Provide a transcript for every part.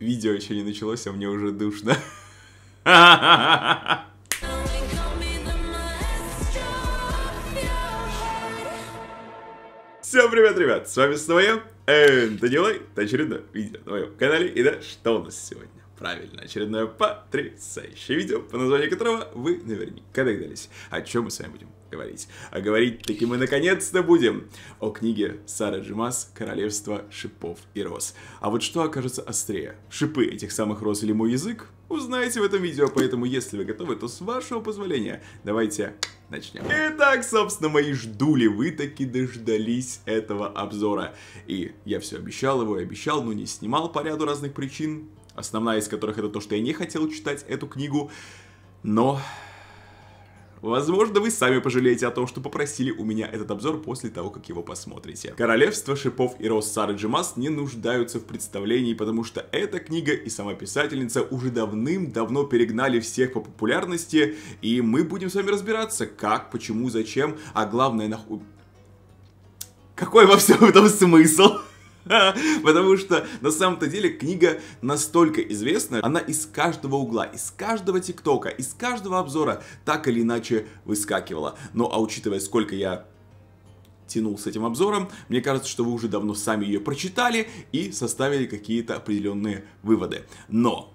Видео еще не началось, а мне уже душно. Всем привет, ребят! С вами снова я, Энтонилай. Это очередное видео на моем канале. И да, что у нас сегодня? Правильно, очередное потрясающее видео, по названию которого вы наверняка догадались, о чем мы с вами будем говорить. А говорить таки мы наконец-то будем о книге Сары Джимас «Королевство шипов и роз». А вот что окажется острее? Шипы этих самых роз или мой язык? Узнаете в этом видео, поэтому если вы готовы, то с вашего позволения давайте начнем. Итак, собственно, мои ждули, вы таки дождались этого обзора. И я все обещал его и обещал, но не снимал по ряду разных причин. Основная из которых это то, что я не хотел читать эту книгу, но Возможно, вы сами пожалеете о том, что попросили у меня этот обзор после того, как его посмотрите. Королевство шипов и рост Сары Джимас не нуждаются в представлении, потому что эта книга и сама писательница уже давным-давно перегнали всех по популярности, и мы будем с вами разбираться, как, почему, зачем, а главное, нахуй... Какой во всем этом смысл? Потому что на самом-то деле книга настолько известна, она из каждого угла, из каждого тиктока, из каждого обзора так или иначе выскакивала. Но ну, а учитывая, сколько я тянул с этим обзором. Мне кажется, что вы уже давно сами ее прочитали и составили какие-то определенные выводы. Но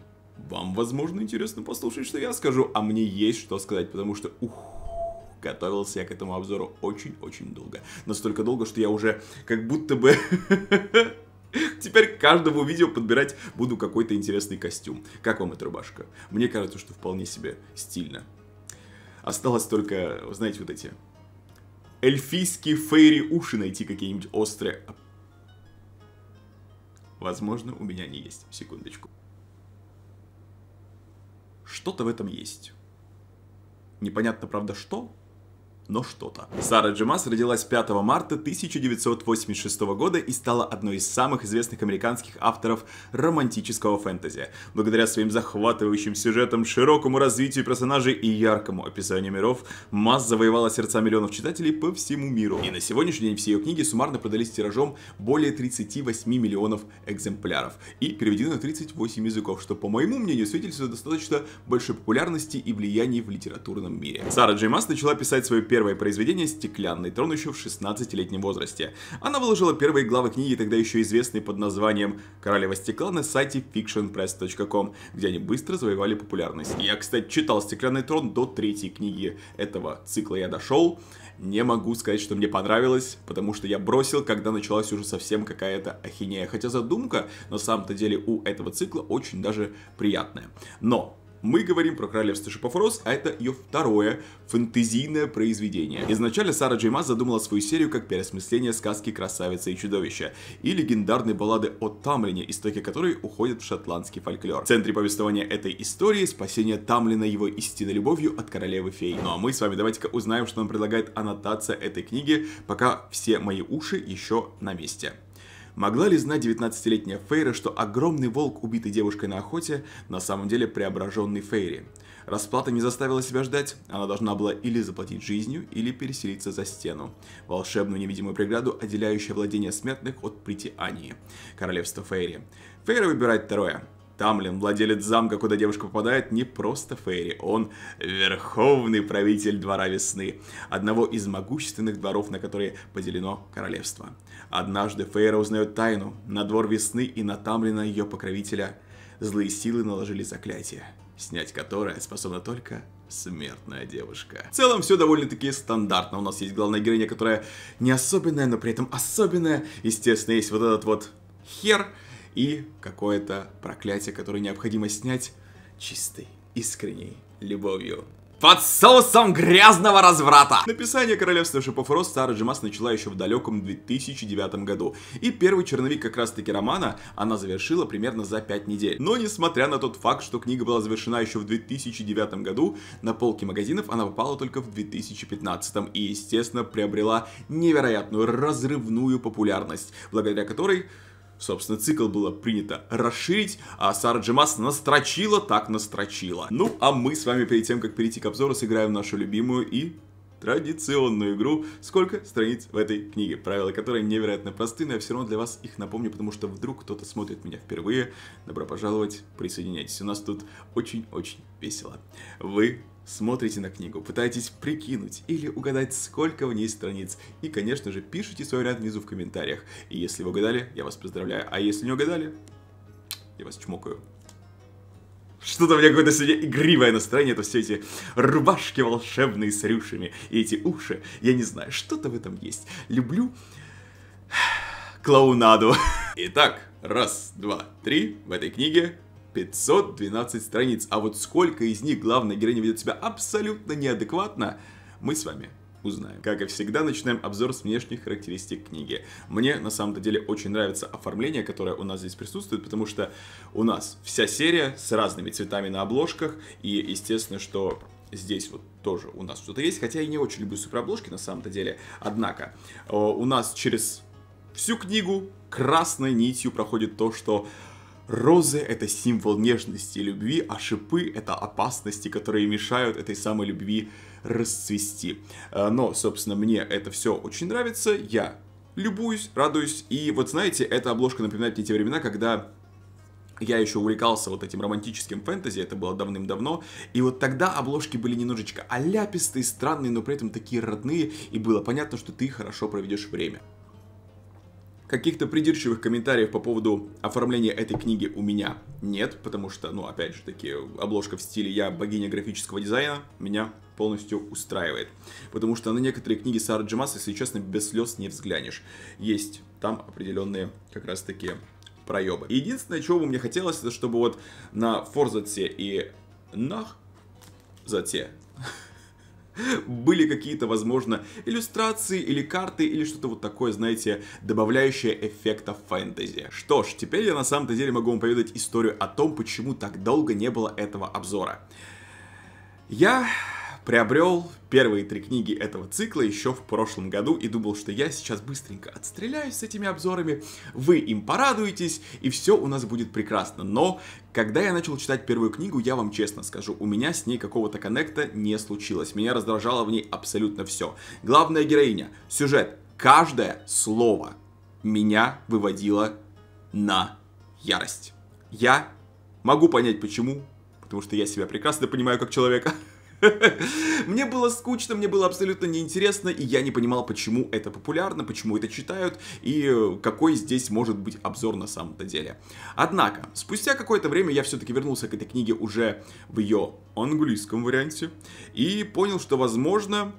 вам, возможно, интересно послушать, что я скажу, а мне есть что сказать, потому что, ух, готовился я к этому обзору очень-очень долго. Настолько долго, что я уже как будто бы... Теперь к каждому видео подбирать буду какой-то интересный костюм. Как вам эта рубашка? Мне кажется, что вполне себе стильно. Осталось только, знаете, вот эти эльфийские фейри уши найти какие-нибудь острые. Возможно, у меня не есть. Секундочку. Что-то в этом есть. Непонятно, правда, что, но что-то. Сара Джимас родилась 5 марта 1986 года и стала одной из самых известных американских авторов романтического фэнтези. Благодаря своим захватывающим сюжетам, широкому развитию персонажей и яркому описанию миров, Масс завоевала сердца миллионов читателей по всему миру. И на сегодняшний день все ее книги суммарно продались тиражом более 38 миллионов экземпляров и переведены на 38 языков, что, по моему мнению, свидетельствует достаточно большой популярности и влияния в литературном мире. Сара Джеймас начала писать свою первое произведение «Стеклянный трон» еще в 16-летнем возрасте. Она выложила первые главы книги, тогда еще известной под названием «Королева стекла» на сайте fictionpress.com, где они быстро завоевали популярность. Я, кстати, читал «Стеклянный трон» до третьей книги этого цикла я дошел. Не могу сказать, что мне понравилось, потому что я бросил, когда началась уже совсем какая-то ахинея. Хотя задумка на самом-то деле у этого цикла очень даже приятная. Но мы говорим про Королевство Шипов Роз, а это ее второе фэнтезийное произведение. Изначально Сара Джейма задумала свою серию как переосмысление сказки «Красавица и чудовище» и легендарной баллады о Тамлине, истоки которой уходят в шотландский фольклор. В центре повествования этой истории спасение Тамлина его истинной любовью от королевы фей. Ну а мы с вами давайте-ка узнаем, что нам предлагает аннотация этой книги, пока все мои уши еще на месте. Могла ли знать 19-летняя Фейра, что огромный волк, убитый девушкой на охоте, на самом деле преображенный Фейри? Расплата не заставила себя ждать, она должна была или заплатить жизнью, или переселиться за стену. Волшебную невидимую преграду, отделяющую владение смертных от притянии. Королевство Фейри. Фейра выбирает второе. Тамлин, владелец замка, куда девушка попадает, не просто Фейри, он верховный правитель Двора Весны, одного из могущественных дворов, на которые поделено королевство. Однажды Фейра узнает тайну, на Двор Весны и на Тамлина ее покровителя злые силы наложили заклятие, снять которое способна только смертная девушка. В целом все довольно-таки стандартно. У нас есть главная героиня, которая не особенная, но при этом особенная. Естественно, есть вот этот вот хер, и какое-то проклятие, которое необходимо снять чистой, искренней любовью. Под соусом грязного разврата! Написание Королевства Шипов Роз Сара Джимас начала еще в далеком 2009 году. И первый черновик как раз таки романа она завершила примерно за 5 недель. Но несмотря на тот факт, что книга была завершена еще в 2009 году, на полке магазинов она попала только в 2015 и, естественно, приобрела невероятную разрывную популярность, благодаря которой Собственно, цикл было принято расширить, а Сара Джимас настрочила так настрочила. Ну, а мы с вами перед тем, как перейти к обзору, сыграем нашу любимую и традиционную игру «Сколько страниц в этой книге?», правила которые невероятно просты, но я все равно для вас их напомню, потому что вдруг кто-то смотрит меня впервые. Добро пожаловать, присоединяйтесь, у нас тут очень-очень весело. Вы смотрите на книгу, пытаетесь прикинуть или угадать, сколько в ней страниц. И, конечно же, пишите свой вариант внизу в комментариях. И если вы угадали, я вас поздравляю. А если не угадали, я вас чмокаю. Что-то у меня какое-то сегодня игривое настроение, это все эти рубашки волшебные с рюшами и эти уши, я не знаю, что-то в этом есть. Люблю клоунаду. Итак, раз, два, три, в этой книге 512 страниц. А вот сколько из них главная героиня ведет себя абсолютно неадекватно, мы с вами узнаем. Как и всегда, начинаем обзор с внешних характеристик книги. Мне на самом-то деле очень нравится оформление, которое у нас здесь присутствует, потому что у нас вся серия с разными цветами на обложках, и естественно, что здесь вот тоже у нас что-то есть, хотя я не очень люблю суперобложки на самом-то деле, однако э, у нас через всю книгу красной нитью проходит то, что Розы — это символ нежности и любви, а шипы — это опасности, которые мешают этой самой любви расцвести. Э, но, собственно, мне это все очень нравится, я любуюсь, радуюсь. И вот знаете, эта обложка напоминает мне те времена, когда я еще увлекался вот этим романтическим фэнтези, это было давным-давно, и вот тогда обложки были немножечко аляпистые, странные, но при этом такие родные, и было понятно, что ты хорошо проведешь время. Каких-то придирчивых комментариев по поводу оформления этой книги у меня нет, потому что, ну, опять же таки, обложка в стиле «Я богиня графического дизайна» меня полностью устраивает. Потому что на некоторые книги Сары Джимас, если честно, без слез не взглянешь. Есть там определенные как раз таки проебы. Единственное, чего бы мне хотелось, это чтобы вот на Форзате и нах зате были какие-то, возможно, иллюстрации или карты, или что-то вот такое, знаете, добавляющее эффекта фэнтези. Что ж, теперь я на самом-то деле могу вам поведать историю о том, почему так долго не было этого обзора. Я Приобрел первые три книги этого цикла еще в прошлом году и думал, что я сейчас быстренько отстреляюсь с этими обзорами, вы им порадуетесь, и все у нас будет прекрасно. Но когда я начал читать первую книгу, я вам честно скажу, у меня с ней какого-то коннекта не случилось. Меня раздражало в ней абсолютно все. Главная героиня, сюжет, каждое слово меня выводило на ярость. Я могу понять почему, потому что я себя прекрасно понимаю как человека. Мне было скучно, мне было абсолютно неинтересно, и я не понимал, почему это популярно, почему это читают, и э, какой здесь может быть обзор на самом-то деле. Однако, спустя какое-то время я все-таки вернулся к этой книге уже в ее английском варианте, и понял, что, возможно,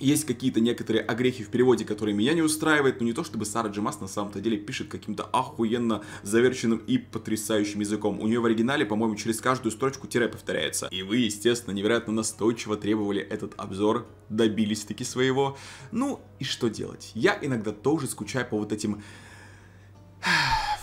есть какие-то некоторые огрехи в переводе, которые меня не устраивают, но не то чтобы Сара Джимас на самом-то деле пишет каким-то охуенно заверченным и потрясающим языком. У нее в оригинале, по-моему, через каждую строчку тире повторяется. И вы, естественно, невероятно настойчиво требовали этот обзор, добились таки своего. Ну и что делать? Я иногда тоже скучаю по вот этим...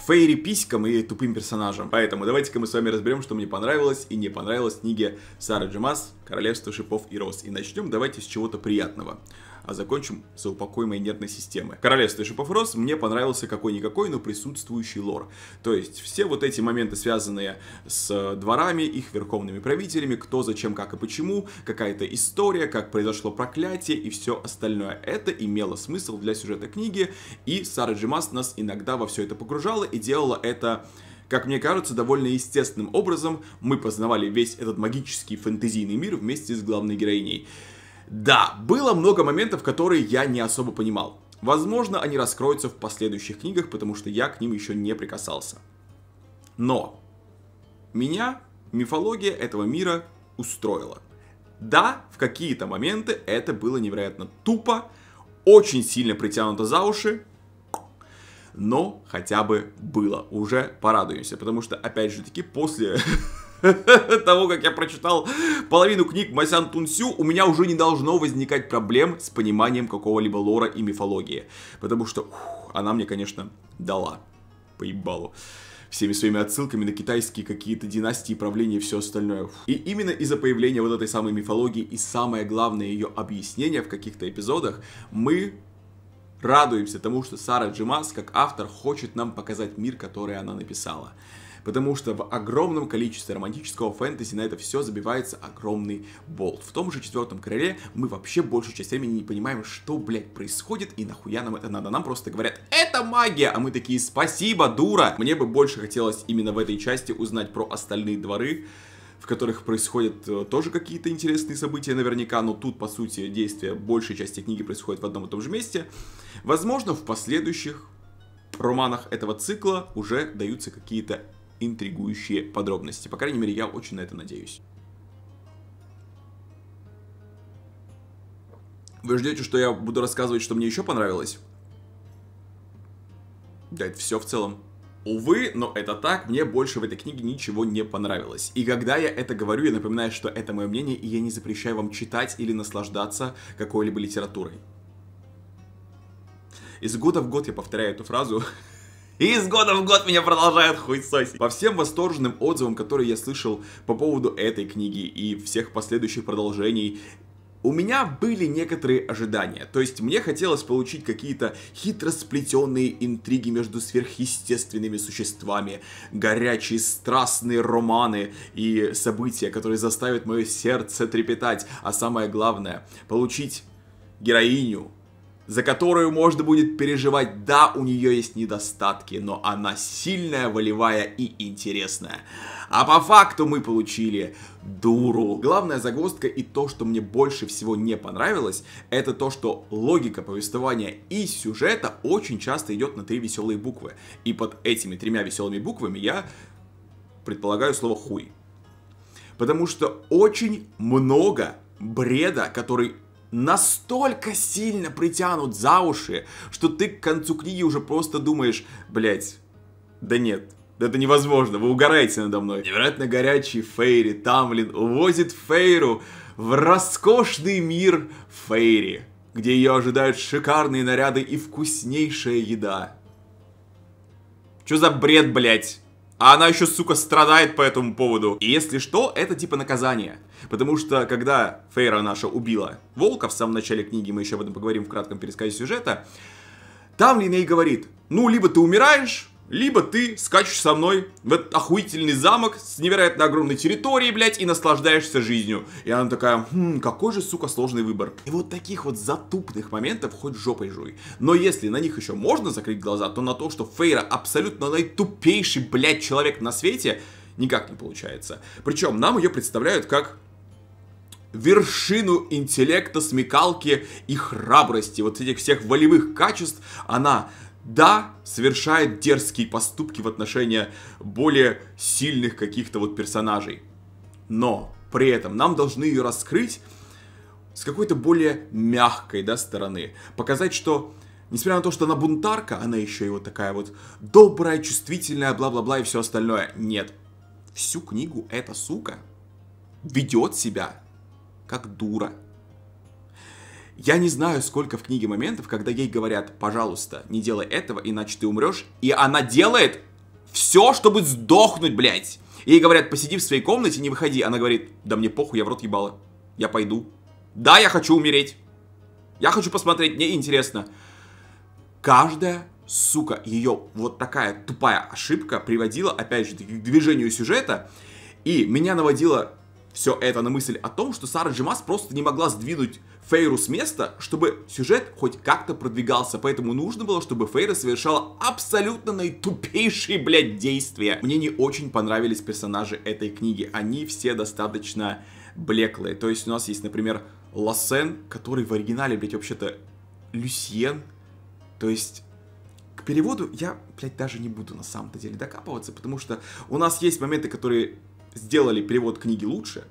Фейри писькам и тупым персонажам. Поэтому давайте-ка мы с вами разберем, что мне понравилось и не понравилось в книге Сары Джимас «Королевство шипов и роз». И начнем давайте с чего-то приятного а закончим за упокоимой нервной системы. Королевство Шипов Рос мне понравился какой-никакой, но присутствующий лор. То есть все вот эти моменты, связанные с э, дворами, их верховными правителями, кто, зачем, как и почему, какая-то история, как произошло проклятие и все остальное. Это имело смысл для сюжета книги, и Сара Джимас нас иногда во все это погружала и делала это как мне кажется, довольно естественным образом мы познавали весь этот магический фэнтезийный мир вместе с главной героиней. Да, было много моментов, которые я не особо понимал. Возможно, они раскроются в последующих книгах, потому что я к ним еще не прикасался. Но меня мифология этого мира устроила. Да, в какие-то моменты это было невероятно тупо, очень сильно притянуто за уши, но хотя бы было. Уже порадуемся, потому что, опять же таки, после того, как я прочитал половину книг Масян Тунсю, у меня уже не должно возникать проблем с пониманием какого-либо лора и мифологии. Потому что ух, она мне, конечно, дала поебалу всеми своими отсылками на китайские какие-то династии, правления и все остальное. И именно из-за появления вот этой самой мифологии и самое главное ее объяснение в каких-то эпизодах, мы радуемся тому, что Сара Джимас, как автор, хочет нам показать мир, который она написала потому что в огромном количестве романтического фэнтези на это все забивается огромный болт. В том же четвертом короле мы вообще большую часть времени не понимаем, что, блядь, происходит и нахуя нам это надо. Нам просто говорят, это магия, а мы такие, спасибо, дура. Мне бы больше хотелось именно в этой части узнать про остальные дворы, в которых происходят э, тоже какие-то интересные события наверняка, но тут, по сути, действие большей части книги происходит в одном и том же месте. Возможно, в последующих романах этого цикла уже даются какие-то интригующие подробности. По крайней мере, я очень на это надеюсь. Вы ждете, что я буду рассказывать, что мне еще понравилось? Да, это все в целом. Увы, но это так, мне больше в этой книге ничего не понравилось. И когда я это говорю, я напоминаю, что это мое мнение, и я не запрещаю вам читать или наслаждаться какой-либо литературой. Из года в год я повторяю эту фразу, и из года в год меня продолжают хуй сосить. По всем восторженным отзывам, которые я слышал по поводу этой книги и всех последующих продолжений, у меня были некоторые ожидания, то есть мне хотелось получить какие-то хитро сплетенные интриги между сверхъестественными существами, горячие страстные романы и события, которые заставят мое сердце трепетать, а самое главное, получить героиню, за которую можно будет переживать. Да, у нее есть недостатки, но она сильная, волевая и интересная. А по факту мы получили дуру. Главная загвоздка и то, что мне больше всего не понравилось, это то, что логика повествования и сюжета очень часто идет на три веселые буквы. И под этими тремя веселыми буквами я предполагаю слово «хуй». Потому что очень много бреда, который настолько сильно притянут за уши, что ты к концу книги уже просто думаешь, блять, да нет, это невозможно, вы угораете надо мной. Невероятно горячий Фейри Тамлин увозит Фейру в роскошный мир Фейри, где ее ожидают шикарные наряды и вкуснейшая еда. Чё за бред, блять? А она еще, сука, страдает по этому поводу. И если что, это типа наказание. Потому что, когда Фейра наша убила волка, в самом начале книги мы еще об этом поговорим в кратком пересказе сюжета, там Линей говорит, ну, либо ты умираешь, либо ты скачешь со мной в этот охуительный замок с невероятно огромной территорией, блядь, и наслаждаешься жизнью. И она такая, хм, какой же, сука, сложный выбор. И вот таких вот затупных моментов хоть жопой жуй. Но если на них еще можно закрыть глаза, то на то, что Фейра абсолютно наитупейший, блядь, человек на свете, никак не получается. Причем нам ее представляют как вершину интеллекта, смекалки и храбрости, вот этих всех волевых качеств, она, да, совершает дерзкие поступки в отношении более сильных каких-то вот персонажей. Но при этом нам должны ее раскрыть с какой-то более мягкой, да, стороны. Показать, что несмотря на то, что она бунтарка, она еще и вот такая вот добрая, чувствительная, бла-бла-бла и все остальное. Нет. Всю книгу эта сука ведет себя как дура. Я не знаю, сколько в книге моментов, когда ей говорят, пожалуйста, не делай этого, иначе ты умрешь. И она делает все, чтобы сдохнуть, блядь. Ей говорят, посиди в своей комнате, не выходи. Она говорит, да мне похуй, я в рот ебала. Я пойду. Да, я хочу умереть. Я хочу посмотреть, мне интересно. Каждая, сука, ее вот такая тупая ошибка приводила, опять же, к движению сюжета. И меня наводило все это на мысль о том, что Сара Джимас просто не могла сдвинуть Фейру с места, чтобы сюжет хоть как-то продвигался, поэтому нужно было, чтобы Фейра совершала абсолютно наитупейшие, блядь, действия. Мне не очень понравились персонажи этой книги, они все достаточно блеклые. То есть у нас есть, например, Лассен, который в оригинале, блядь, вообще-то Люсьен, то есть к переводу я, блядь, даже не буду на самом-то деле докапываться, потому что у нас есть моменты, которые сделали перевод книги лучше,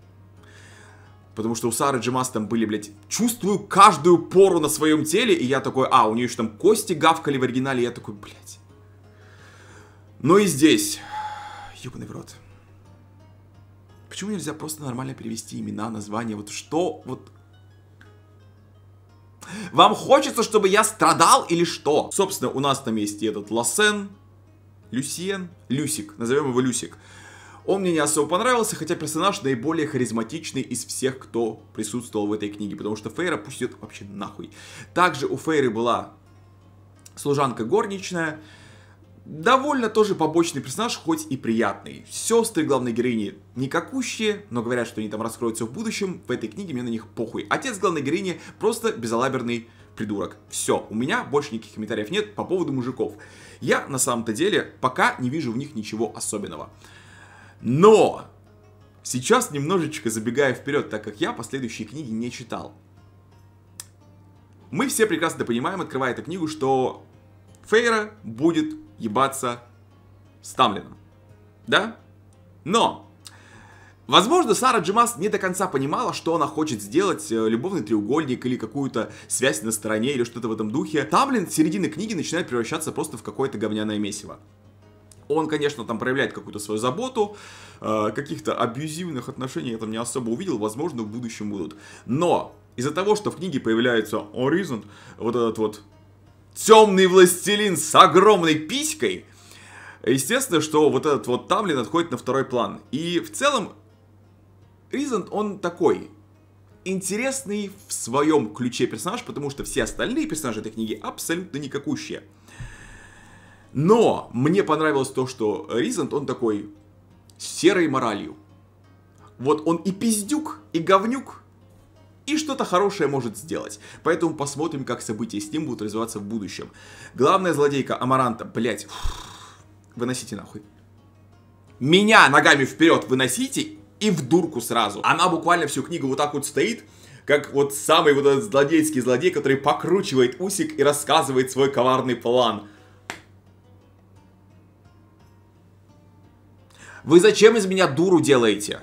Потому что у Сары Джимас там были, блядь, чувствую каждую пору на своем теле. И я такой, а, у нее еще там кости гавкали в оригинале. И я такой, блядь. Но ну и здесь. Ёбаный в рот. Почему нельзя просто нормально перевести имена, названия? Вот что? Вот вам хочется, чтобы я страдал или что? Собственно, у нас там есть и этот Лосен, Люсиен, Люсик, назовем его Люсик. Он мне не особо понравился, хотя персонаж наиболее харизматичный из всех, кто присутствовал в этой книге, потому что Фейра пустит вообще нахуй. Также у Фейры была служанка горничная, довольно тоже побочный персонаж, хоть и приятный. Сестры главной героини никакущие, но говорят, что они там раскроются в будущем, в этой книге мне на них похуй. Отец главной героини просто безалаберный придурок. Все, у меня больше никаких комментариев нет по поводу мужиков. Я на самом-то деле пока не вижу в них ничего особенного. Но! Сейчас немножечко забегая вперед, так как я последующие книги не читал. Мы все прекрасно понимаем, открывая эту книгу, что Фейра будет ебаться с Тамлином. Да? Но! Возможно, Сара Джимас не до конца понимала, что она хочет сделать, э, любовный треугольник или какую-то связь на стороне или что-то в этом духе. Тамлин с середины книги начинает превращаться просто в какое-то говняное месиво. Он, конечно, там проявляет какую-то свою заботу, э, каких-то абьюзивных отношений я там не особо увидел, возможно, в будущем будут. Но из-за того, что в книге появляется Horizon, вот этот вот темный властелин с огромной писькой, естественно, что вот этот вот Тамлин отходит на второй план. И в целом Ризент, он такой, интересный в своем ключе персонаж, потому что все остальные персонажи этой книги абсолютно никакущие. Но мне понравилось то, что Ризант, он такой серой моралью. Вот он и пиздюк, и говнюк, и что-то хорошее может сделать. Поэтому посмотрим, как события с ним будут развиваться в будущем. Главная злодейка Амаранта, блять, выносите нахуй. Меня ногами вперед выносите и в дурку сразу. Она буквально всю книгу вот так вот стоит, как вот самый вот этот злодейский злодей, который покручивает усик и рассказывает свой коварный план. Вы зачем из меня дуру делаете?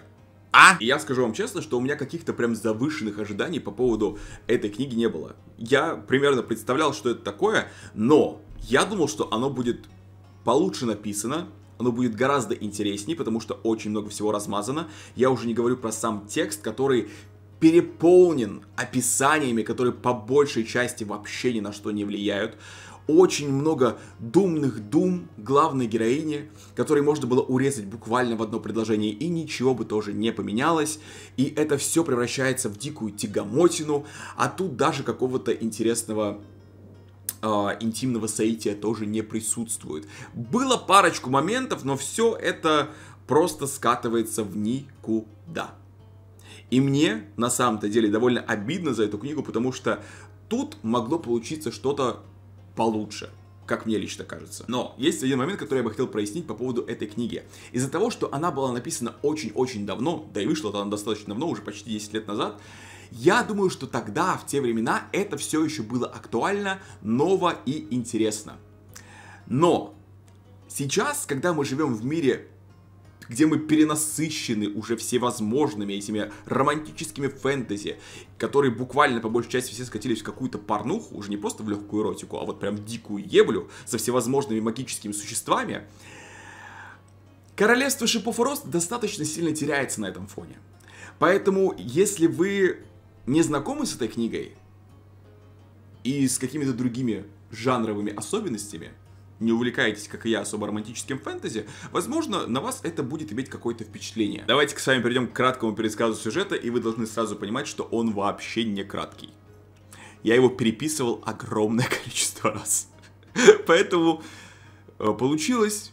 А? И я скажу вам честно, что у меня каких-то прям завышенных ожиданий по поводу этой книги не было. Я примерно представлял, что это такое, но я думал, что оно будет получше написано, оно будет гораздо интереснее, потому что очень много всего размазано. Я уже не говорю про сам текст, который переполнен описаниями, которые по большей части вообще ни на что не влияют очень много думных дум главной героини, которые можно было урезать буквально в одно предложение, и ничего бы тоже не поменялось, и это все превращается в дикую тягомотину, а тут даже какого-то интересного э, интимного соития тоже не присутствует. Было парочку моментов, но все это просто скатывается в никуда. И мне, на самом-то деле, довольно обидно за эту книгу, потому что тут могло получиться что-то получше как мне лично кажется. Но есть один момент, который я бы хотел прояснить по поводу этой книги. Из-за того, что она была написана очень-очень давно, да и вышла она достаточно давно, уже почти 10 лет назад, я думаю, что тогда, в те времена, это все еще было актуально, ново и интересно. Но сейчас, когда мы живем в мире где мы перенасыщены уже всевозможными этими романтическими фэнтези, которые буквально по большей части все скатились в какую-то порнуху, уже не просто в легкую эротику, а вот прям дикую еблю со всевозможными магическими существами, Королевство шипов и рост достаточно сильно теряется на этом фоне. Поэтому, если вы не знакомы с этой книгой и с какими-то другими жанровыми особенностями, не увлекаетесь, как и я, особо романтическим фэнтези, возможно, на вас это будет иметь какое-то впечатление. давайте к с вами перейдем к краткому пересказу сюжета, и вы должны сразу понимать, что он вообще не краткий. Я его переписывал огромное количество раз. Поэтому э, получилось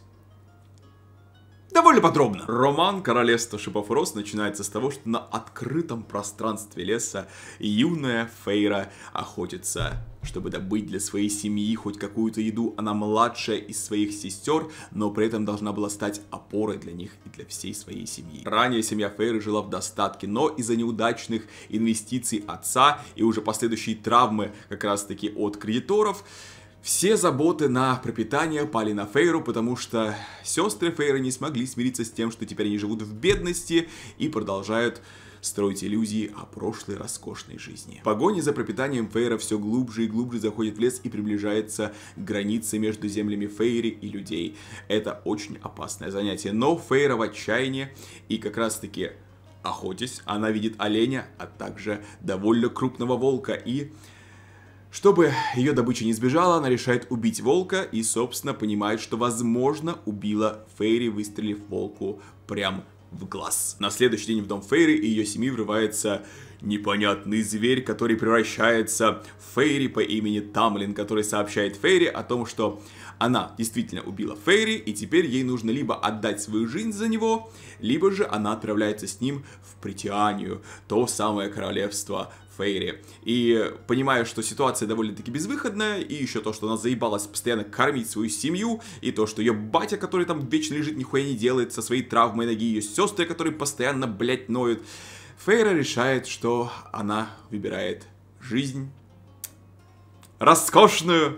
довольно подробно. Роман «Королевство шипов роз» начинается с того, что на открытом пространстве леса юная Фейра охотится чтобы добыть для своей семьи хоть какую-то еду, она младшая из своих сестер, но при этом должна была стать опорой для них и для всей своей семьи. Ранее семья Фейры жила в достатке, но из-за неудачных инвестиций отца и уже последующей травмы как раз-таки от кредиторов, все заботы на пропитание пали на Фейру, потому что сестры Фейры не смогли смириться с тем, что теперь они живут в бедности и продолжают строить иллюзии о прошлой роскошной жизни. погони за пропитанием Фейра все глубже и глубже заходит в лес и приближается к границе между землями Фейри и людей. Это очень опасное занятие, но Фейра в отчаянии и как раз таки охотясь, она видит оленя, а также довольно крупного волка и... Чтобы ее добыча не сбежала, она решает убить волка и, собственно, понимает, что, возможно, убила Фейри, выстрелив волку прямо в глаз. На следующий день в дом Фейры и ее семьи врывается непонятный зверь, который превращается в Фейри по имени Тамлин, который сообщает Фейри о том, что она действительно убила Фейри, и теперь ей нужно либо отдать свою жизнь за него, либо же она отправляется с ним в Притианию, то самое королевство Фейри. И понимая, что ситуация довольно-таки безвыходная, и еще то, что она заебалась постоянно кормить свою семью, и то, что ее батя, который там вечно лежит, нихуя не делает со своей травмой ноги, ее сестры, которые постоянно, блядь, ноют, Фейра решает, что она выбирает жизнь роскошную,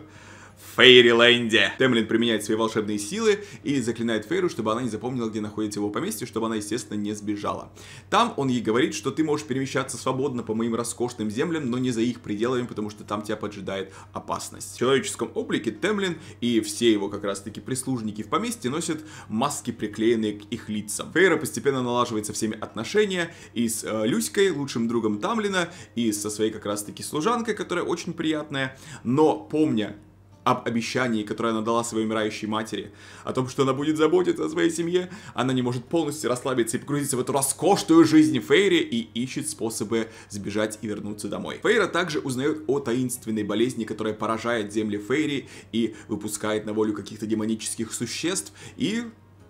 Фейриленде. Темлин применяет свои волшебные силы и заклинает Фейру, чтобы она не запомнила, где находится его поместье, чтобы она, естественно, не сбежала. Там он ей говорит, что ты можешь перемещаться свободно по моим роскошным землям, но не за их пределами, потому что там тебя поджидает опасность. В человеческом облике Темлин и все его как раз-таки прислужники в поместье носят маски, приклеенные к их лицам. Фейра постепенно налаживает со всеми отношения и с э, Люськой, лучшим другом Тамлина, и со своей как раз-таки служанкой, которая очень приятная. Но помня об обещании, которое она дала своей умирающей матери, о том, что она будет заботиться о своей семье, она не может полностью расслабиться и погрузиться в эту роскошную жизнь Фейри и ищет способы сбежать и вернуться домой. Фейра также узнает о таинственной болезни, которая поражает земли Фейри и выпускает на волю каких-то демонических существ, и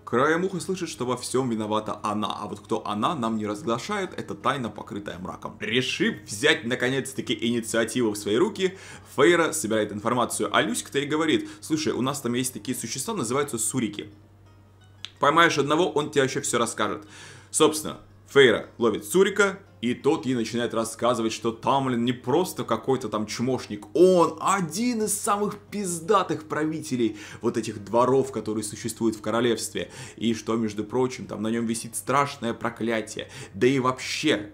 Краем уха слышит, что во всем виновата она, а вот кто она нам не разглашает, это тайна, покрытая мраком. Решив взять наконец-таки инициативу в свои руки, Фейра собирает информацию о Люське-то и говорит, слушай, у нас там есть такие существа, называются сурики. Поймаешь одного, он тебе вообще все расскажет. Собственно, Фейра ловит Сурика, и тот ей начинает рассказывать, что Тамлин не просто какой-то там чмошник, он один из самых пиздатых правителей вот этих дворов, которые существуют в королевстве. И что, между прочим, там на нем висит страшное проклятие. Да и вообще,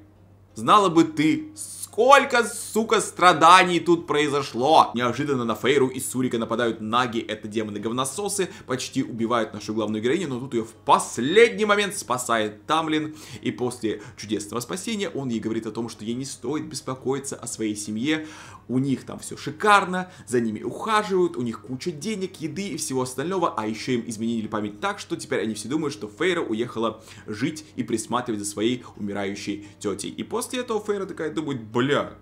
знала бы ты, Сколько, сука, страданий тут произошло! Неожиданно на Фейру и Сурика нападают Наги, это демоны-говнососы, почти убивают нашу главную героиню, но тут ее в последний момент спасает Тамлин, и после чудесного спасения он ей говорит о том, что ей не стоит беспокоиться о своей семье, у них там все шикарно, за ними ухаживают, у них куча денег, еды и всего остального, а еще им изменили память так, что теперь они все думают, что Фейра уехала жить и присматривать за своей умирающей тетей. И после этого Фейра такая думает, блин, Бля,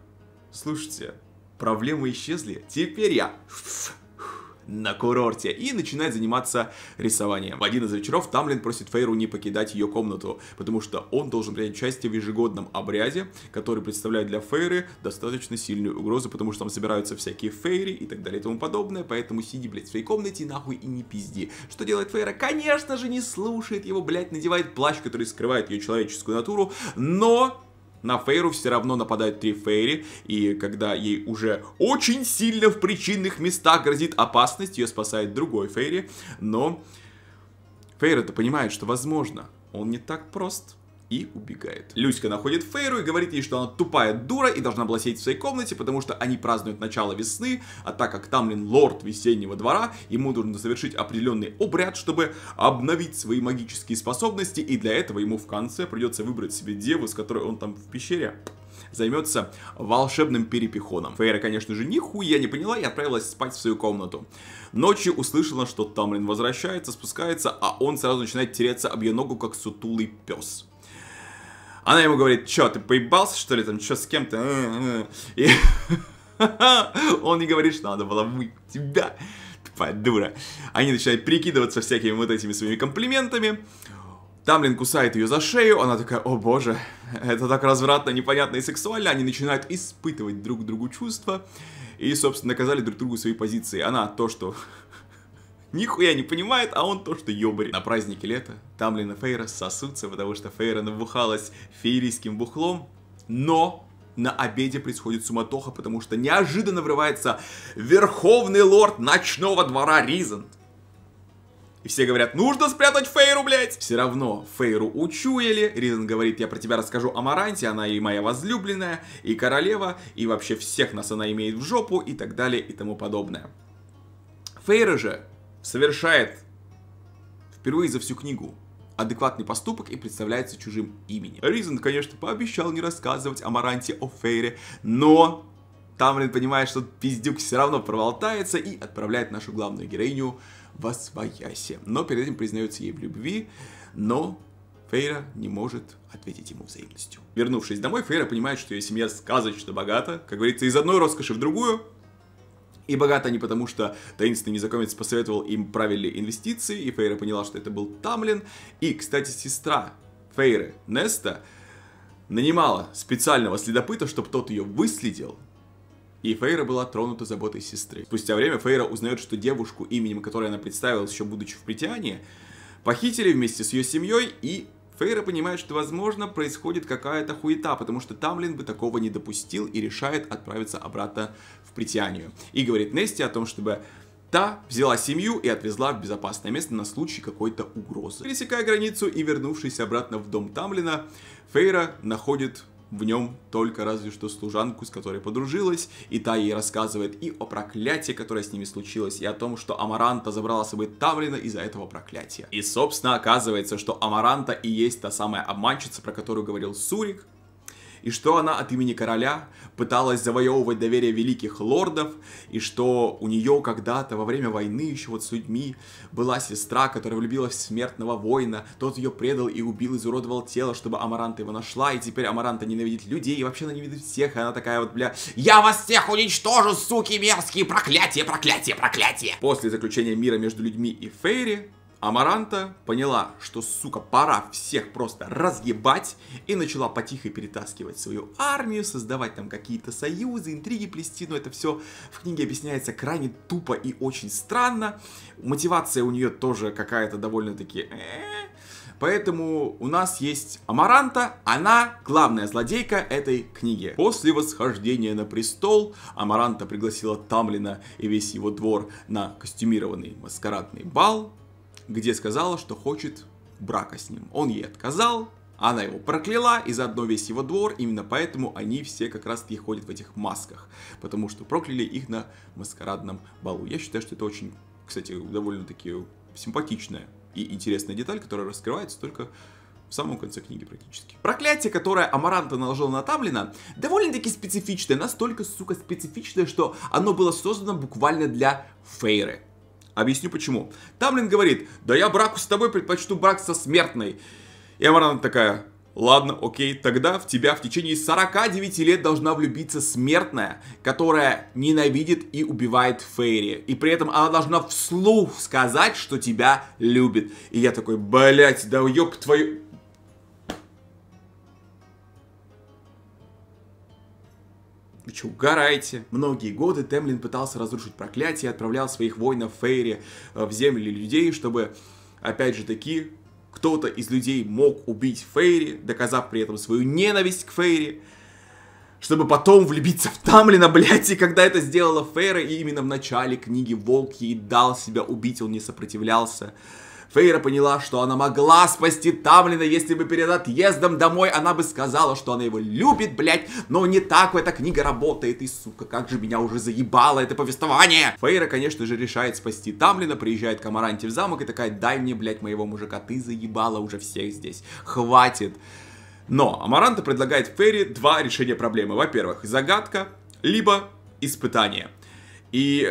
слушайте, проблемы исчезли, теперь я на курорте и начинает заниматься рисованием. В один из вечеров Тамлин просит Фейру не покидать ее комнату, потому что он должен принять участие в ежегодном обряде, который представляет для Фейры достаточно сильную угрозу, потому что там собираются всякие Фейри и так далее и тому подобное, поэтому сиди, блядь, в своей комнате нахуй и не пизди. Что делает Фейра? Конечно же, не слушает его, блядь, надевает плащ, который скрывает ее человеческую натуру, но на Фейру все равно нападают три Фейри, и когда ей уже очень сильно в причинных местах грозит опасность, ее спасает другой Фейри, но Фейра-то понимает, что возможно, он не так прост и убегает. Люська находит Фейру и говорит ей, что она тупая дура и должна была сидеть в своей комнате, потому что они празднуют начало весны, а так как Тамлин лорд весеннего двора, ему нужно совершить определенный обряд, чтобы обновить свои магические способности, и для этого ему в конце придется выбрать себе деву, с которой он там в пещере займется волшебным перепихоном. Фейра, конечно же, нихуя не поняла и отправилась спать в свою комнату. Ночью услышала, что Тамлин возвращается, спускается, а он сразу начинает тереться об ее ногу, как сутулый пес. Она ему говорит, чё, ты поебался, что ли, там, что с кем-то? И он не говорит, что надо было мы тебя, тупая дура. Они начинают прикидываться всякими вот этими своими комплиментами. Тамлин кусает ее за шею, она такая, о боже, это так развратно, непонятно и сексуально. Они начинают испытывать друг другу чувства и, собственно, доказали друг другу свои позиции. Она то, что нихуя не понимает, а он то, что ёбарь. На празднике лета Тамлин и Фейра сосутся, потому что Фейра набухалась феерийским бухлом, но на обеде происходит суматоха, потому что неожиданно врывается верховный лорд ночного двора Ризент. И все говорят, нужно спрятать Фейру, блядь! Все равно Фейру учуяли. Ризен говорит, я про тебя расскажу о Маранте, она и моя возлюбленная, и королева, и вообще всех нас она имеет в жопу, и так далее, и тому подобное. Фейра же совершает впервые за всю книгу адекватный поступок и представляется чужим именем. Ризен, конечно, пообещал не рассказывать о Маранте о Фейре, но Тамрин понимает, что пиздюк все равно проволтается и отправляет нашу главную героиню в Освоясе. Но перед этим признается ей в любви, но Фейра не может ответить ему взаимностью. Вернувшись домой, Фейра понимает, что ее семья сказочно богата, как говорится, из одной роскоши в другую, и богаты они потому, что таинственный незнакомец посоветовал им правильные инвестиции, и Фейра поняла, что это был Тамлин. И, кстати, сестра Фейры, Неста, нанимала специального следопыта, чтобы тот ее выследил, и Фейра была тронута заботой сестры. Спустя время Фейра узнает, что девушку, именем которой она представилась еще будучи в притянии, похитили вместе с ее семьей и Фейра понимает, что, возможно, происходит какая-то хуета, потому что Тамлин бы такого не допустил и решает отправиться обратно в притянию. И говорит Нести о том, чтобы Та взяла семью и отвезла в безопасное место на случай какой-то угрозы. Пересекая границу и вернувшись обратно в дом Тамлина, Фейра находит в нем только разве что служанку, с которой подружилась, и та ей рассказывает и о проклятии, которое с ними случилось, и о том, что Амаранта забрала с собой Таврина из-за этого проклятия. И, собственно, оказывается, что Амаранта и есть та самая обманщица, про которую говорил Сурик, и что она от имени короля пыталась завоевывать доверие великих лордов, и что у нее когда-то во время войны еще вот с людьми была сестра, которая влюбилась в смертного воина, тот ее предал и убил, изуродовал тело, чтобы Амаранта его нашла, и теперь Амаранта ненавидит людей, и вообще она ненавидит всех, и она такая вот, бля, «Я вас всех уничтожу, суки мерзкие, проклятие, проклятие, проклятие!» После заключения мира между людьми и Фейри, Амаранта поняла, что, сука, пора всех просто разъебать, и начала потихо перетаскивать свою армию, создавать там какие-то союзы, интриги плести, но это все в книге объясняется крайне тупо и очень странно. Мотивация у нее тоже какая-то довольно-таки... Э, поэтому у нас есть Амаранта, она главная злодейка этой книги. После восхождения на престол Амаранта пригласила Тамлина и весь его двор на костюмированный маскарадный бал, где сказала, что хочет брака с ним. Он ей отказал, она его прокляла, и заодно весь его двор, именно поэтому они все как раз таки ходят в этих масках, потому что прокляли их на маскарадном балу. Я считаю, что это очень, кстати, довольно-таки симпатичная и интересная деталь, которая раскрывается только в самом конце книги практически. Проклятие, которое Амаранта наложил на Тамлина, довольно-таки специфичное, настолько, сука, специфичное, что оно было создано буквально для Фейры. Объясню почему. Тамлин говорит, да я браку с тобой предпочту брак со смертной. И Амарана такая, Ладно, окей, тогда в тебя в течение 49 лет должна влюбиться смертная, которая ненавидит и убивает Фейри. И при этом она должна вслух сказать, что тебя любит. И я такой, блять, да ёб твою... Вы что, угорайте? Многие годы Темлин пытался разрушить проклятие и отправлял своих воинов Фейри э, в земли людей, чтобы, опять же таки, кто-то из людей мог убить Фейри, доказав при этом свою ненависть к Фейри, чтобы потом влюбиться в Тамлина, блядь, и когда это сделала Фейра, и именно в начале книги Волк ей дал себя убить, он не сопротивлялся. Фейра поняла, что она могла спасти Тамлина, если бы перед отъездом домой она бы сказала, что она его любит, блядь, но не так эта книга работает, и, сука, как же меня уже заебало это повествование! Фейра, конечно же, решает спасти Тамлина, приезжает к Амаранте в замок и такая, дай мне, блядь, моего мужика, ты заебала уже всех здесь, хватит! Но Амаранта предлагает Фейре два решения проблемы. Во-первых, загадка, либо испытание. И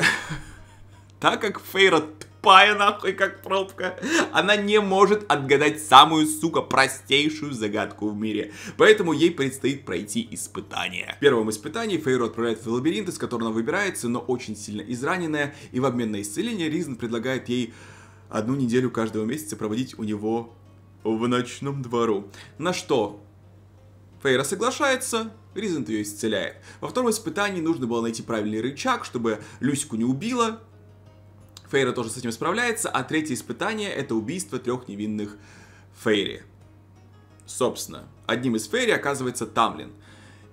так как Фейра тупая нахуй, как пробка. Она не может отгадать самую, сука, простейшую загадку в мире. Поэтому ей предстоит пройти испытание. В первом испытании Фейру отправляет в лабиринт, из которого она выбирается, но очень сильно израненная. И в обмен на исцеление Ризн предлагает ей одну неделю каждого месяца проводить у него в ночном двору. На что Фейра соглашается, Ризент ее исцеляет. Во втором испытании нужно было найти правильный рычаг, чтобы Люську не убила, Фейра тоже с этим справляется, а третье испытание — это убийство трех невинных Фейри. Собственно, одним из Фейри оказывается Тамлин.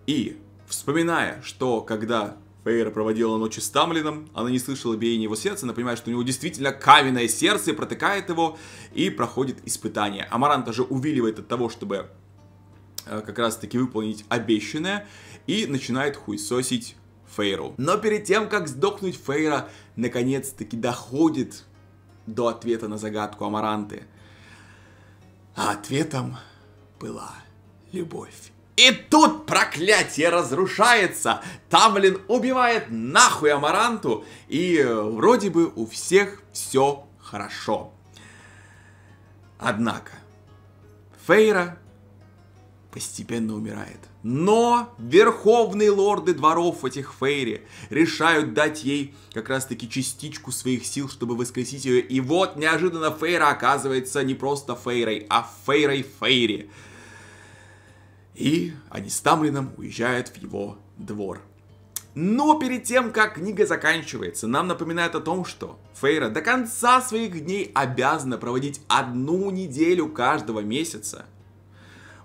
И, вспоминая, что когда Фейра проводила ночи с Тамлином, она не слышала биения его сердца, она понимает, что у него действительно каменное сердце, протыкает его и проходит испытание. Амаран даже увиливает от того, чтобы э, как раз-таки выполнить обещанное, и начинает хуесосить Фейру. Но перед тем, как сдохнуть Фейра, наконец-таки доходит до ответа на загадку Амаранты. А ответом была любовь. И тут проклятие разрушается. Тамлин убивает нахуй Амаранту, и вроде бы у всех все хорошо. Однако, Фейра постепенно умирает. Но верховные лорды дворов этих Фейри решают дать ей как раз-таки частичку своих сил, чтобы воскресить ее. И вот неожиданно Фейра оказывается не просто Фейрой, а Фейрой Фейри. И они с Тамлином уезжают в его двор. Но перед тем, как книга заканчивается, нам напоминает о том, что Фейра до конца своих дней обязана проводить одну неделю каждого месяца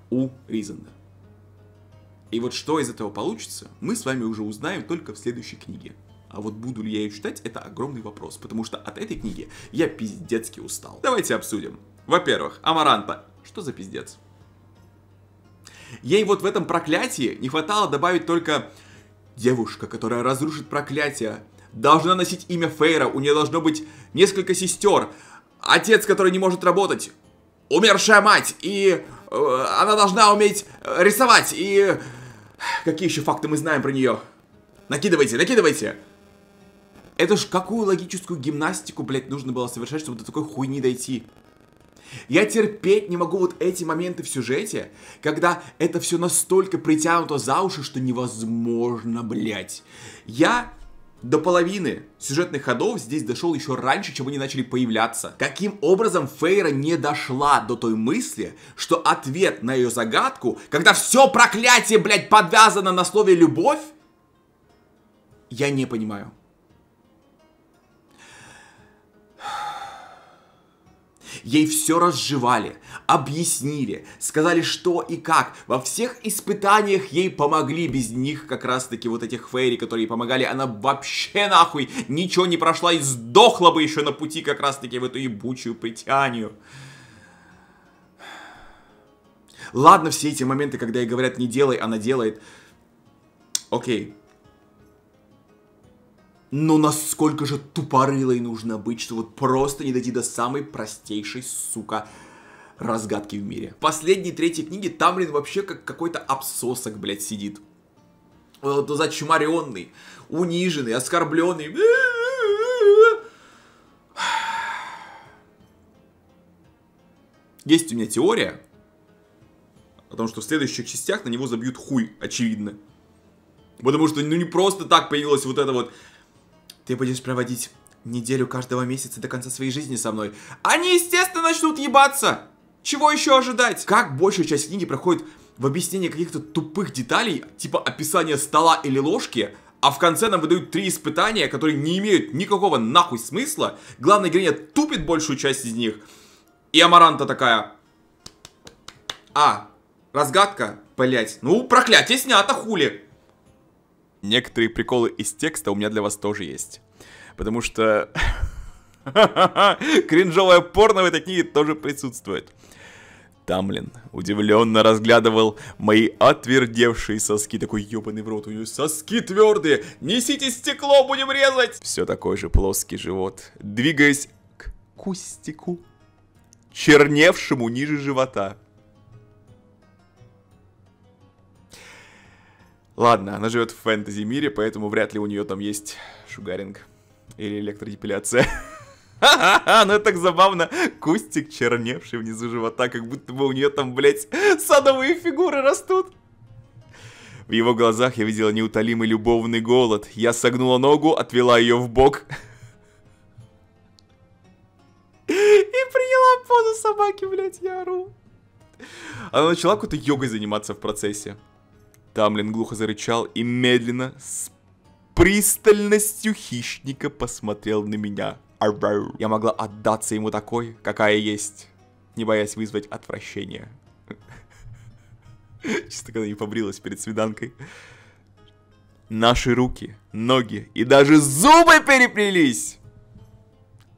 у Ризенда. И вот что из этого получится, мы с вами уже узнаем только в следующей книге. А вот буду ли я ее читать, это огромный вопрос, потому что от этой книги я пиздецки устал. Давайте обсудим. Во-первых, Амаранта. Что за пиздец? Ей вот в этом проклятии не хватало добавить только девушка, которая разрушит проклятие, должна носить имя Фейра, у нее должно быть несколько сестер, отец, который не может работать, умершая мать, и э, она должна уметь э, рисовать, и Какие еще факты мы знаем про нее? Накидывайте, накидывайте! Это ж какую логическую гимнастику, блядь, нужно было совершать, чтобы до такой хуйни дойти? Я терпеть не могу вот эти моменты в сюжете, когда это все настолько притянуто за уши, что невозможно, блядь. Я до половины сюжетных ходов здесь дошел еще раньше, чем они начали появляться. Каким образом Фейра не дошла до той мысли, что ответ на ее загадку, когда все проклятие, блядь, подвязано на слове «любовь», я не понимаю. Ей все разжевали, объяснили, сказали что и как. Во всех испытаниях ей помогли. Без них как раз-таки вот этих фейри, которые ей помогали, она вообще нахуй ничего не прошла и сдохла бы еще на пути как раз-таки в эту ебучую притянию. Ладно, все эти моменты, когда ей говорят не делай, она делает. Окей. Но насколько же тупорылой нужно быть, что вот просто не дойти до самой простейшей, сука, разгадки в мире. В последней третьей книге Тамлин вообще как какой-то обсосок, блядь, сидит. Вот э, зачмаренный, униженный, оскорбленный. Есть у меня теория о том, что в следующих частях на него забьют хуй, очевидно. Потому что ну не просто так появилась вот эта вот ты будешь проводить неделю каждого месяца до конца своей жизни со мной. Они, естественно, начнут ебаться! Чего еще ожидать? Как большая часть книги проходит в объяснении каких-то тупых деталей, типа описания стола или ложки, а в конце нам выдают три испытания, которые не имеют никакого нахуй смысла. Главная героиня тупит большую часть из них. И Амаранта такая... А, разгадка? Блять, ну проклятие снято, хули некоторые приколы из текста у меня для вас тоже есть. Потому что... кринжовая порно в этой книге тоже присутствует. Тамлин удивленно разглядывал мои отвердевшие соски. Такой ебаный в рот, у нее соски твердые. Несите стекло, будем резать. Все такой же плоский живот. Двигаясь к кустику, черневшему ниже живота. Ладно, она живет в фэнтези-мире, поэтому вряд ли у нее там есть шугаринг или электродепиляция. Ха-ха-ха, ну это так забавно. Кустик, черневший внизу живота, как будто бы у нее там, блядь, садовые фигуры растут. В его глазах я видела неутолимый любовный голод. Я согнула ногу, отвела ее в бок. И приняла позу собаки, блядь, я ору. Она начала какой-то йогой заниматься в процессе. Тамлин глухо зарычал и медленно, с пристальностью хищника посмотрел на меня. Я могла отдаться ему такой, какая есть, не боясь вызвать отвращение. Чисто когда не побрилась перед свиданкой. Наши руки, ноги и даже зубы переплелись!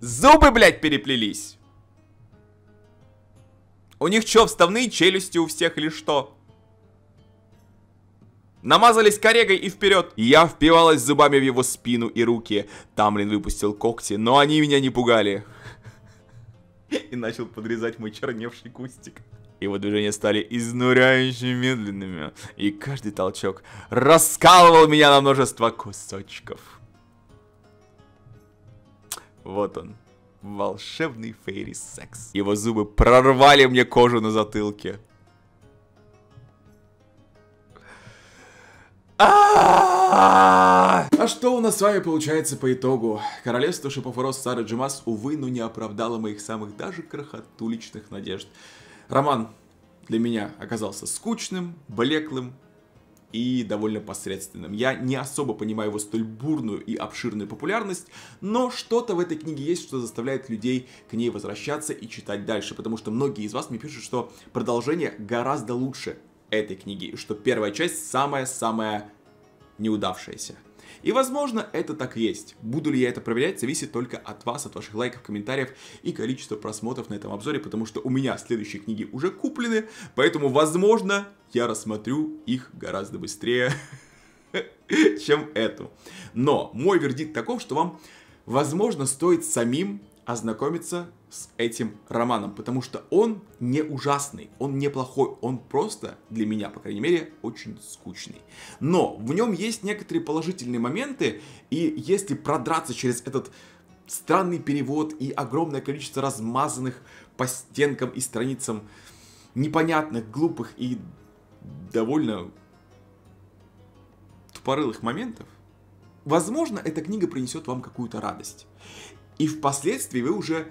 Зубы, блядь, переплелись! У них что, вставные челюсти у всех или что? Намазались корегой и вперед. Я впивалась зубами в его спину и руки. Тамлин выпустил когти, но они меня не пугали. И начал подрезать мой черневший кустик. Его движения стали изнуряюще медленными, и каждый толчок раскалывал меня на множество кусочков. Вот он, волшебный фейри секс. Его зубы прорвали мне кожу на затылке. А что у нас с вами получается по итогу? Королевство шипов и Джимас, увы, но не оправдало моих самых даже крохотуличных надежд. Роман для меня оказался скучным, блеклым, и довольно посредственным. Я не особо понимаю его столь бурную и обширную популярность, но что-то в этой книге есть, что заставляет людей к ней возвращаться и читать дальше, потому что многие из вас мне пишут, что продолжение гораздо лучше, этой книги, что первая часть самая-самая неудавшаяся. И, возможно, это так и есть. Буду ли я это проверять, зависит только от вас, от ваших лайков, комментариев и количества просмотров на этом обзоре, потому что у меня следующие книги уже куплены, поэтому, возможно, я рассмотрю их гораздо быстрее, чем эту. Но мой вердикт таков, что вам, возможно, стоит самим ознакомиться с этим романом, потому что он не ужасный, он не плохой, он просто, для меня, по крайней мере, очень скучный. Но в нем есть некоторые положительные моменты, и если продраться через этот странный перевод и огромное количество размазанных по стенкам и страницам непонятных, глупых и довольно тупорылых моментов, возможно, эта книга принесет вам какую-то радость. И впоследствии вы уже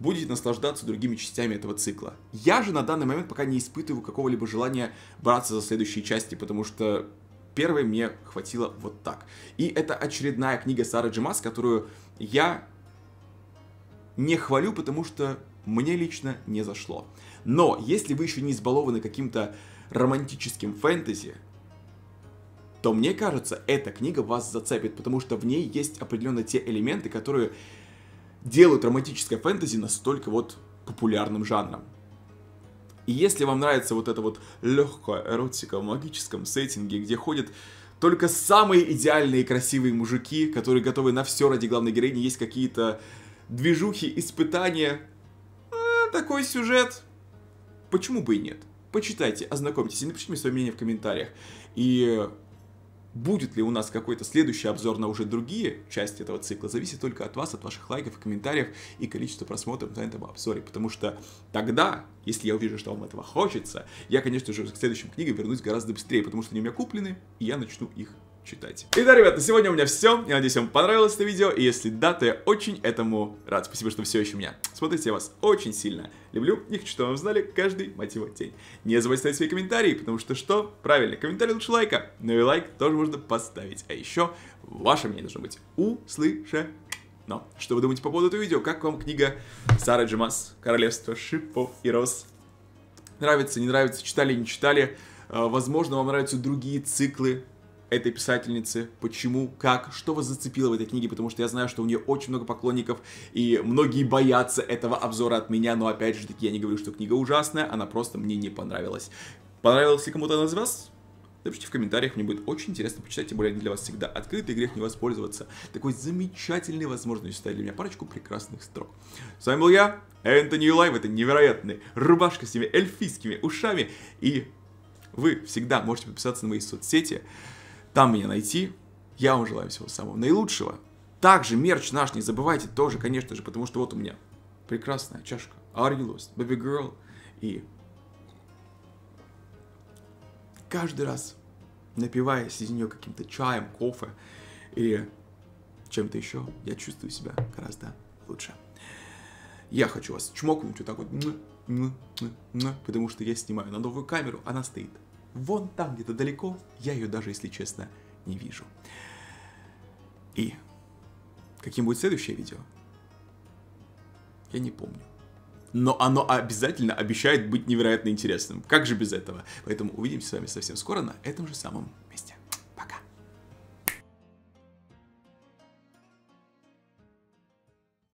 будете наслаждаться другими частями этого цикла. Я же на данный момент пока не испытываю какого-либо желания браться за следующие части, потому что первой мне хватило вот так. И это очередная книга Сары Джимас, которую я не хвалю, потому что мне лично не зашло. Но если вы еще не избалованы каким-то романтическим фэнтези, то мне кажется, эта книга вас зацепит, потому что в ней есть определенно те элементы, которые делают романтическое фэнтези настолько вот популярным жанром. И если вам нравится вот эта вот легкая эротика в магическом сеттинге, где ходят только самые идеальные и красивые мужики, которые готовы на все ради главной героини, есть какие-то движухи, испытания, э, такой сюжет, почему бы и нет? Почитайте, ознакомьтесь и напишите мне свое мнение в комментариях. И Будет ли у нас какой-то следующий обзор на уже другие части этого цикла, зависит только от вас, от ваших лайков, комментариев и количества просмотров на этом обзоре. Потому что тогда, если я увижу, что вам этого хочется, я, конечно же, к следующим книгам вернусь гораздо быстрее, потому что они у меня куплены, и я начну их и да, ребят, на сегодня у меня все. Я надеюсь, вам понравилось это видео. И если да, то я очень этому рад. Спасибо, что все еще меня смотрите. Я вас очень сильно люблю. И хочу, чтобы вы знали каждый мотив день. Не забывайте ставить свои комментарии, потому что что? Правильно, комментарий лучше лайка. Но ну и лайк тоже можно поставить. А еще ваше мнение должно быть услышано. что вы думаете по поводу этого видео? Как вам книга Сара Джимас «Королевство шипов и роз»? Нравится, не нравится, читали, не читали? А, возможно, вам нравятся другие циклы этой писательницы, почему, как, что вас зацепило в этой книге, потому что я знаю, что у нее очень много поклонников, и многие боятся этого обзора от меня, но опять же таки я не говорю, что книга ужасная, она просто мне не понравилась. Понравилась ли кому-то она из вас? Напишите в комментариях, мне будет очень интересно почитать, тем более они для вас всегда открыты, и грех не воспользоваться. Такой замечательной возможностью стали для меня парочку прекрасных строк. С вами был я, Энтони Юлайв, это невероятный рубашка с этими эльфийскими ушами, и вы всегда можете подписаться на мои соцсети, там меня найти. Я вам желаю всего самого наилучшего. Также мерч наш не забывайте тоже, конечно же, потому что вот у меня прекрасная чашка. Are you lost? Baby girl. И каждый раз напиваясь из нее каким-то чаем, кофе или чем-то еще, я чувствую себя гораздо лучше. Я хочу вас чмокнуть вот так вот, потому что я снимаю на новую камеру, она стоит вон там где-то далеко, я ее даже, если честно, не вижу. И каким будет следующее видео? Я не помню. Но оно обязательно обещает быть невероятно интересным. Как же без этого? Поэтому увидимся с вами совсем скоро на этом же самом месте.